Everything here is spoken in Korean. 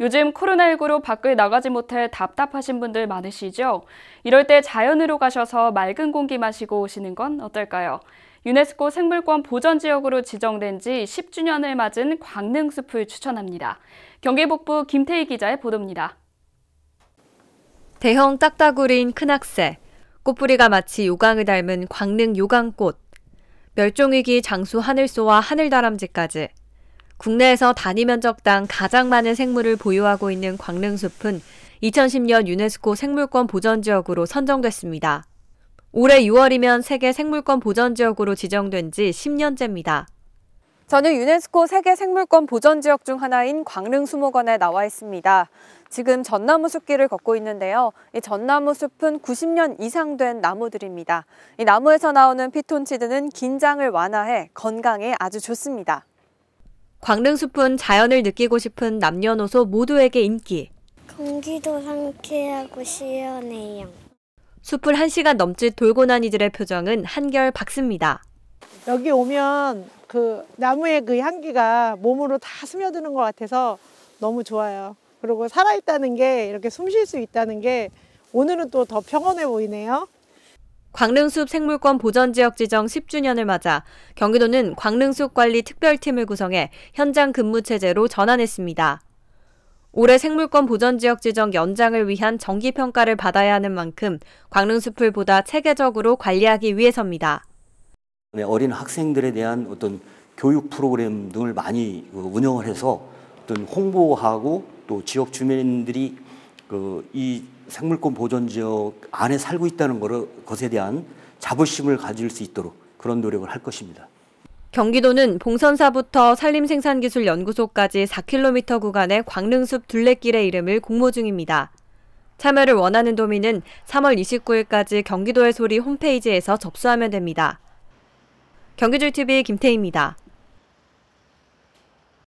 요즘 코로나19로 밖을 나가지 못해 답답하신 분들 많으시죠? 이럴 때 자연으로 가셔서 맑은 공기 마시고 오시는 건 어떨까요? 유네스코 생물권 보전 지역으로 지정된 지 10주년을 맞은 광릉 숲을 추천합니다. 경기북부 김태희 기자의 보도입니다. 대형 딱따구리인 큰악새 꽃뿌리가 마치 요강을 닮은 광릉 요강꽃, 멸종위기 장수 하늘소와 하늘다람쥐까지 국내에서 단위 면적당 가장 많은 생물을 보유하고 있는 광릉숲은 2010년 유네스코 생물권 보전지역으로 선정됐습니다. 올해 6월이면 세계 생물권 보전지역으로 지정된 지 10년째입니다. 저는 유네스코 세계 생물권 보전지역 중 하나인 광릉수목원에 나와 있습니다. 지금 전나무 숲길을 걷고 있는데요. 이 전나무 숲은 90년 이상 된 나무들입니다. 이 나무에서 나오는 피톤치드는 긴장을 완화해 건강에 아주 좋습니다. 광릉숲은 자연을 느끼고 싶은 남녀노소 모두에게 인기. 공기도 상쾌하고 시원해요. 숲을 한시간 넘짓 돌고 난 이들의 표정은 한결 밝습니다. 여기 오면 그 나무의 그 향기가 몸으로 다 스며드는 것 같아서 너무 좋아요. 그리고 살아있다는 게 이렇게 숨 쉴 수 있다는 게 오늘은 또 더 평온해 보이네요. 광릉숲 생물권 보전지역 지정 10주년을 맞아 경기도는 광릉숲 관리 특별팀을 구성해 현장 근무 체제로 전환했습니다. 올해 생물권 보전지역 지정 연장을 위한 정기평가를 받아야 하는 만큼 광릉숲을 보다 체계적으로 관리하기 위해서입니다. 네, 어린 학생들에 대한 어떤 교육 프로그램 등을 많이 어, 운영을 해서 어떤 홍보하고 또 지역 주민들이 그이 생물권 보존 지역 안에 살고 있다는 것에 대한 자부심을 가질 수 있도록 그런 노력을 할 것입니다. 경기도는 봉선사부터 산림생산기술연구소까지 4km 구간의 광릉숲 둘레길의 이름을 공모 중입니다. 참여를 원하는 도민은 3월 29일까지 경기도의 소리 홈페이지에서 접수하면 됩니다. 경기줄TV 김태희입니다.